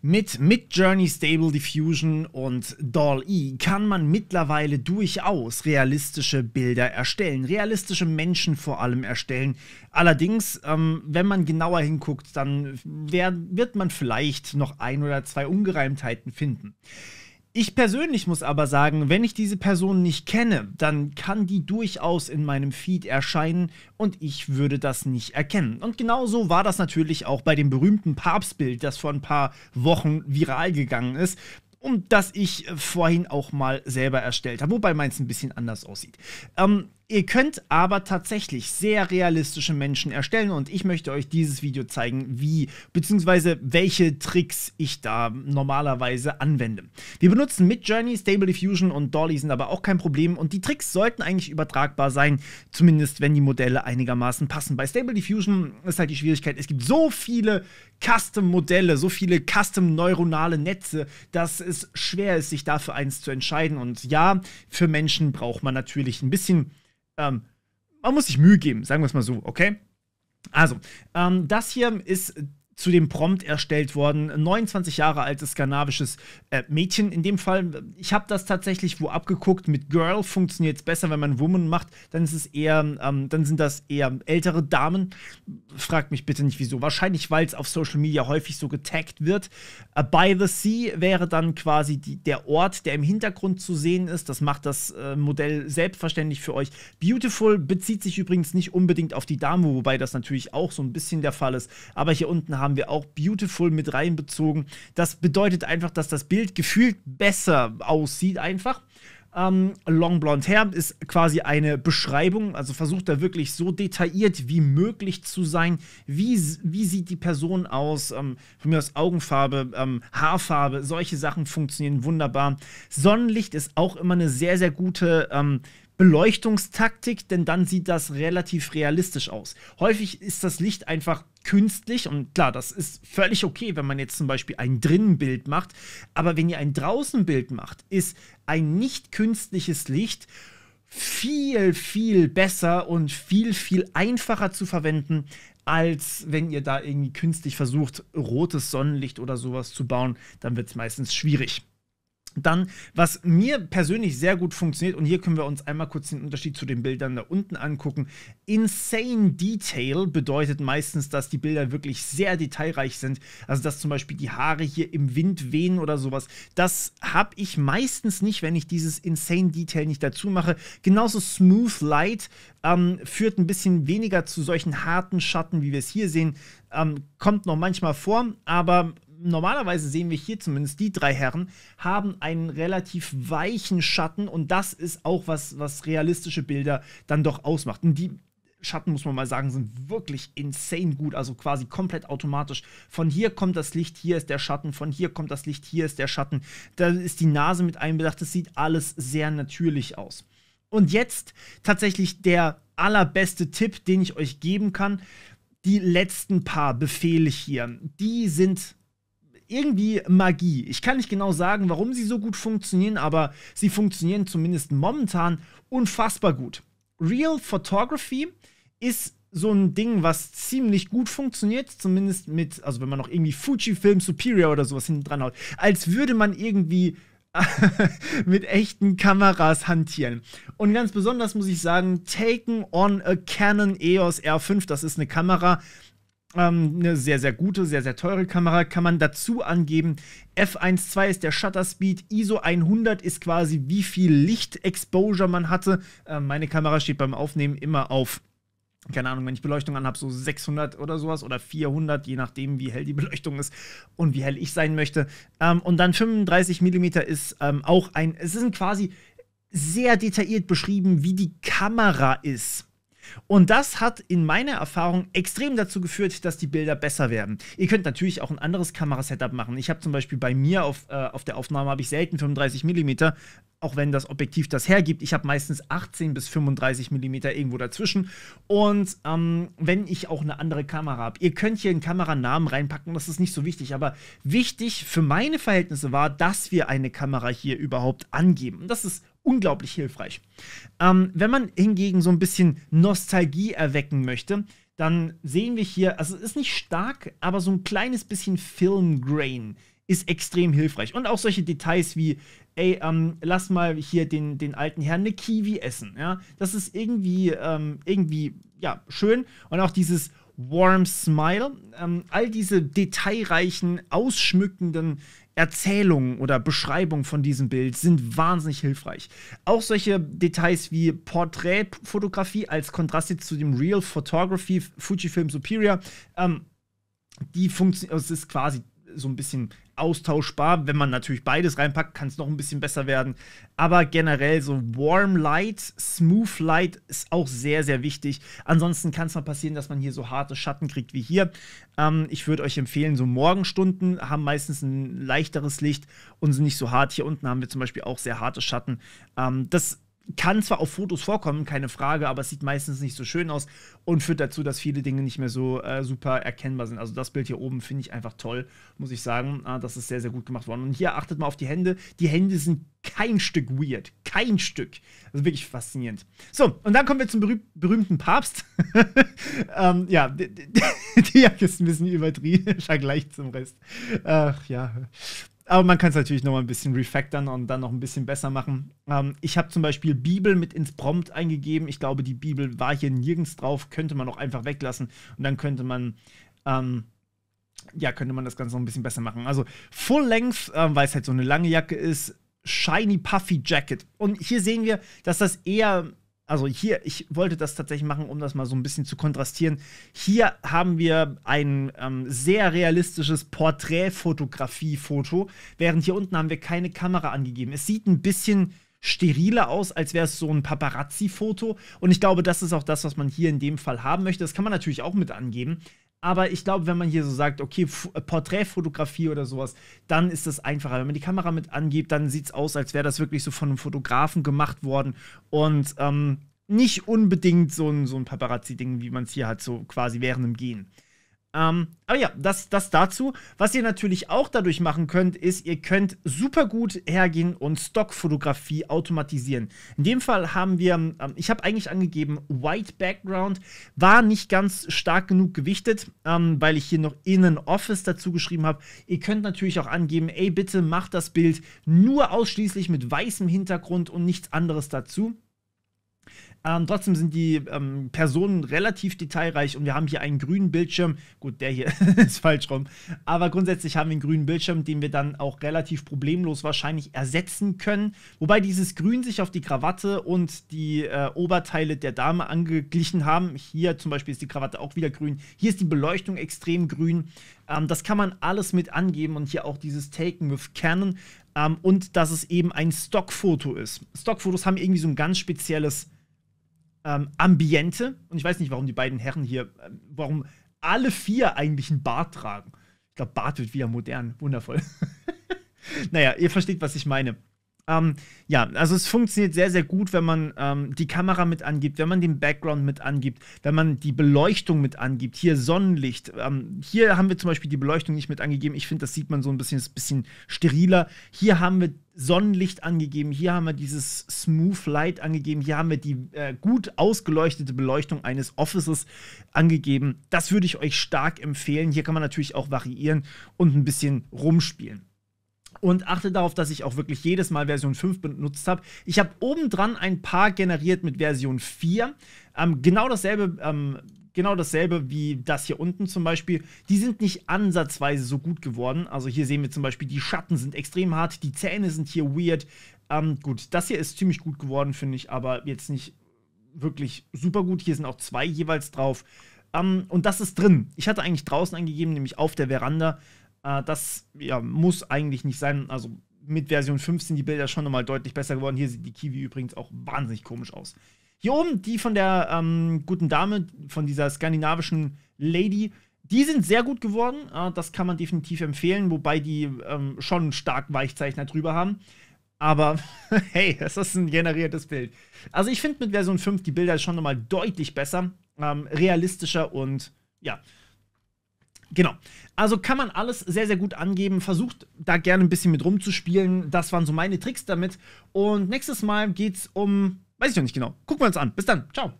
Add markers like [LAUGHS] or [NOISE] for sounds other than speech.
Mit Midjourney Stable Diffusion und DALL-E kann man mittlerweile durchaus realistische Bilder erstellen, realistische Menschen vor allem erstellen. Allerdings, ähm, wenn man genauer hinguckt, dann wär, wird man vielleicht noch ein oder zwei Ungereimtheiten finden. Ich persönlich muss aber sagen, wenn ich diese Person nicht kenne, dann kann die durchaus in meinem Feed erscheinen und ich würde das nicht erkennen. Und genauso war das natürlich auch bei dem berühmten Papstbild, das vor ein paar Wochen viral gegangen ist Und das ich vorhin auch mal selber erstellt habe, wobei meins ein bisschen anders aussieht. Ähm, Ihr könnt aber tatsächlich sehr realistische Menschen erstellen und ich möchte euch dieses Video zeigen, wie bzw. welche Tricks ich da normalerweise anwende. Wir benutzen Midjourney, Stable Diffusion und Dolly sind aber auch kein Problem und die Tricks sollten eigentlich übertragbar sein, zumindest wenn die Modelle einigermaßen passen. Bei Stable Diffusion ist halt die Schwierigkeit, es gibt so viele Custom-Modelle, so viele Custom-neuronale Netze, dass es schwer ist, sich dafür eins zu entscheiden und ja, für Menschen braucht man natürlich ein bisschen ähm, man muss sich Mühe geben, sagen wir es mal so, okay? Also, ähm, das hier ist zu dem Prompt erstellt worden. 29 Jahre altes skandinavisches äh, Mädchen in dem Fall. Ich habe das tatsächlich wo abgeguckt. Mit Girl funktioniert es besser, wenn man Woman macht. Dann ist es eher, ähm, dann sind das eher ältere Damen. Fragt mich bitte nicht wieso. Wahrscheinlich, weil es auf Social Media häufig so getaggt wird. Äh, By the Sea wäre dann quasi die, der Ort, der im Hintergrund zu sehen ist. Das macht das äh, Modell selbstverständlich für euch. Beautiful bezieht sich übrigens nicht unbedingt auf die Dame, wobei das natürlich auch so ein bisschen der Fall ist. Aber hier unten haben haben wir auch Beautiful mit reinbezogen. Das bedeutet einfach, dass das Bild gefühlt besser aussieht einfach. Ähm, Long Blonde Hair ist quasi eine Beschreibung, also versucht da wirklich so detailliert wie möglich zu sein. Wie, wie sieht die Person aus? Ähm, von mir aus Augenfarbe, ähm, Haarfarbe, solche Sachen funktionieren wunderbar. Sonnenlicht ist auch immer eine sehr, sehr gute ähm, Beleuchtungstaktik, denn dann sieht das relativ realistisch aus. Häufig ist das Licht einfach künstlich und klar, das ist völlig okay, wenn man jetzt zum Beispiel ein Drinnenbild macht, aber wenn ihr ein Draußenbild macht, ist ein nicht künstliches Licht viel, viel besser und viel, viel einfacher zu verwenden, als wenn ihr da irgendwie künstlich versucht, rotes Sonnenlicht oder sowas zu bauen. Dann wird es meistens schwierig. Dann, was mir persönlich sehr gut funktioniert, und hier können wir uns einmal kurz den Unterschied zu den Bildern da unten angucken. Insane Detail bedeutet meistens, dass die Bilder wirklich sehr detailreich sind. Also, dass zum Beispiel die Haare hier im Wind wehen oder sowas. Das habe ich meistens nicht, wenn ich dieses Insane Detail nicht dazu mache. Genauso Smooth Light ähm, führt ein bisschen weniger zu solchen harten Schatten, wie wir es hier sehen. Ähm, kommt noch manchmal vor, aber normalerweise sehen wir hier zumindest, die drei Herren haben einen relativ weichen Schatten und das ist auch was, was realistische Bilder dann doch ausmacht. Und die Schatten, muss man mal sagen, sind wirklich insane gut, also quasi komplett automatisch. Von hier kommt das Licht, hier ist der Schatten, von hier kommt das Licht, hier ist der Schatten. Da ist die Nase mit einbedacht, das sieht alles sehr natürlich aus. Und jetzt tatsächlich der allerbeste Tipp, den ich euch geben kann. Die letzten paar Befehle hier, die sind irgendwie Magie. Ich kann nicht genau sagen, warum sie so gut funktionieren, aber sie funktionieren zumindest momentan unfassbar gut. Real Photography ist so ein Ding, was ziemlich gut funktioniert, zumindest mit, also wenn man noch irgendwie Fujifilm Superior oder sowas hinten dran haut, als würde man irgendwie [LAUGHS] mit echten Kameras hantieren. Und ganz besonders muss ich sagen, Taken on a Canon EOS R5, das ist eine Kamera, äh, ähm, eine sehr, sehr gute, sehr, sehr teure Kamera. Kann man dazu angeben, F1.2 ist der Shutter Speed, ISO 100 ist quasi, wie viel Lichtexposure man hatte. Ähm, meine Kamera steht beim Aufnehmen immer auf keine Ahnung, wenn ich Beleuchtung anhabe, so 600 oder sowas oder 400, je nachdem, wie hell die [LAUGHS] Beleuchtung ist und wie hell ich sein möchte. Ähm, und dann 35 mm ist auch ein, es ist quasi sehr detailliert beschrieben, wie die Kamera ist. Und das hat in meiner Erfahrung extrem dazu geführt, dass die Bilder besser werden. Ihr könnt natürlich auch ein anderes Kamerasetup machen. Ich habe zum Beispiel bei mir auf, äh, auf der Aufnahme habe ich selten 35 mm, auch wenn das Objektiv das hergibt. Ich habe meistens 18 bis 35 mm irgendwo dazwischen. Und ähm, wenn ich auch eine andere Kamera habe, ihr könnt hier einen Kameranamen reinpacken, das ist nicht so wichtig. Aber wichtig für meine Verhältnisse war, dass wir eine Kamera hier überhaupt angeben. Und das ist unglaublich hilfreich. Ähm, wenn man hingegen so ein bisschen Nostalgie erwecken möchte, dann sehen wir hier, also es ist nicht stark, aber so ein kleines bisschen Filmgrain ist extrem hilfreich. Und auch solche Details wie, ey, ähm, lass mal hier den, den alten Herrn eine Kiwi essen. Ja? Das ist irgendwie, ähm, irgendwie, ja, schön. Und auch dieses Warm Smile, ähm, all diese detailreichen, ausschmückenden Erzählungen oder Beschreibungen von diesem Bild sind wahnsinnig hilfreich. Auch solche Details wie Porträtfotografie als Kontraste zu dem Real Photography Fujifilm Superior, ähm, die funktioniert, also es ist quasi so ein bisschen austauschbar. Wenn man natürlich beides reinpackt, kann es noch ein bisschen besser werden. Aber generell so Warm Light, Smooth Light ist auch sehr, sehr wichtig. Ansonsten kann es mal passieren, dass man hier so harte Schatten kriegt wie hier. Ähm, ich würde euch empfehlen, so Morgenstunden haben meistens ein leichteres Licht und sind nicht so hart. Hier unten haben wir zum Beispiel auch sehr harte Schatten. Ähm, das kann zwar auf Fotos vorkommen, keine Frage, aber es sieht meistens nicht so schön aus und führt dazu, dass viele Dinge nicht mehr so äh, super erkennbar sind. Also das Bild hier oben finde ich einfach toll, muss ich sagen. Ah, das ist sehr, sehr gut gemacht worden. Und hier achtet mal auf die Hände. Die Hände sind kein Stück weird. Kein Stück. Also wirklich faszinierend. So, und dann kommen wir zum berüh berühmten Papst. [LAUGHS] ähm, ja, [LAUGHS] die Jacke ist ein bisschen übertrieben, im Vergleich zum Rest. Ach ja. Aber man kann es natürlich noch mal ein bisschen refactoren und dann noch ein bisschen besser machen. Ähm, ich habe zum Beispiel Bibel mit ins Prompt eingegeben. Ich glaube, die Bibel war hier nirgends drauf. Könnte man auch einfach weglassen. Und dann könnte man, ähm, ja, könnte man das Ganze noch ein bisschen besser machen. Also Full Length, ähm, weil es halt so eine lange Jacke ist. Shiny Puffy Jacket. Und hier sehen wir, dass das eher also hier, ich wollte das tatsächlich machen, um das mal so ein bisschen zu kontrastieren. Hier haben wir ein ähm, sehr realistisches Porträtfotografie-Foto, während hier unten haben wir keine Kamera angegeben. Es sieht ein bisschen steriler aus, als wäre es so ein Paparazzi-Foto. Und ich glaube, das ist auch das, was man hier in dem Fall haben möchte. Das kann man natürlich auch mit angeben. Aber ich glaube, wenn man hier so sagt, okay, F äh, Porträtfotografie oder sowas, dann ist das einfacher. Wenn man die Kamera mit angibt, dann sieht es aus, als wäre das wirklich so von einem Fotografen gemacht worden. Und ähm, nicht unbedingt so ein, so ein Paparazzi-Ding, wie man es hier hat, so quasi während dem Gehen. Ähm, aber ja, das, das dazu. Was ihr natürlich auch dadurch machen könnt, ist, ihr könnt super gut hergehen und Stockfotografie automatisieren. In dem Fall haben wir, ähm, ich habe eigentlich angegeben, White Background, war nicht ganz stark genug gewichtet, ähm, weil ich hier noch Innen Office dazu geschrieben habe. Ihr könnt natürlich auch angeben, ey, bitte macht das Bild nur ausschließlich mit weißem Hintergrund und nichts anderes dazu. Ähm, trotzdem sind die ähm, Personen relativ detailreich und wir haben hier einen grünen Bildschirm. Gut, der hier [LAUGHS] ist falsch rum. Aber grundsätzlich haben wir einen grünen Bildschirm, den wir dann auch relativ problemlos wahrscheinlich ersetzen können. Wobei dieses Grün sich auf die Krawatte und die äh, Oberteile der Dame angeglichen haben. Hier zum Beispiel ist die Krawatte auch wieder grün. Hier ist die Beleuchtung extrem grün. Ähm, das kann man alles mit angeben und hier auch dieses Taken with Canon. Ähm, und dass es eben ein Stockfoto ist. Stockfotos haben irgendwie so ein ganz spezielles ähm, Ambiente. Und ich weiß nicht, warum die beiden Herren hier, ähm, warum alle vier eigentlich einen Bart tragen. Ich glaube, Bart wird wieder modern. Wundervoll. [LAUGHS] naja, ihr versteht, was ich meine. Ähm, ja, also es funktioniert sehr, sehr gut, wenn man ähm, die Kamera mit angibt, wenn man den Background mit angibt, wenn man die Beleuchtung mit angibt. Hier Sonnenlicht. Ähm, hier haben wir zum Beispiel die Beleuchtung nicht mit angegeben. Ich finde, das sieht man so ein bisschen, ist ein bisschen steriler. Hier haben wir Sonnenlicht angegeben, hier haben wir dieses Smooth Light angegeben, hier haben wir die äh, gut ausgeleuchtete Beleuchtung eines Offices angegeben. Das würde ich euch stark empfehlen. Hier kann man natürlich auch variieren und ein bisschen rumspielen. Und achte darauf, dass ich auch wirklich jedes Mal Version 5 benutzt habe. Ich habe obendran ein paar generiert mit Version 4. Ähm, genau dasselbe ähm, genau dasselbe wie das hier unten zum Beispiel. Die sind nicht ansatzweise so gut geworden. Also hier sehen wir zum Beispiel, die Schatten sind extrem hart, die Zähne sind hier weird. Ähm, gut, das hier ist ziemlich gut geworden, finde ich, aber jetzt nicht wirklich super gut. Hier sind auch zwei jeweils drauf. Ähm, und das ist drin. Ich hatte eigentlich draußen angegeben, nämlich auf der Veranda. Äh, das ja, muss eigentlich nicht sein. Also mit Version 5 sind die Bilder schon nochmal deutlich besser geworden. Hier sieht die Kiwi übrigens auch wahnsinnig komisch aus. Hier oben, die von der ähm, guten Dame, von dieser skandinavischen Lady, die sind sehr gut geworden. Äh, das kann man definitiv empfehlen, wobei die ähm, schon stark Weichzeichner drüber haben. Aber [LAUGHS] hey, das ist ein generiertes Bild. Also ich finde mit Version 5 die Bilder schon nochmal deutlich besser, ähm, realistischer und ja, Genau. Also kann man alles sehr, sehr gut angeben. Versucht da gerne ein bisschen mit rumzuspielen. Das waren so meine Tricks damit. Und nächstes Mal geht es um, weiß ich noch nicht genau. Gucken wir uns an. Bis dann. Ciao.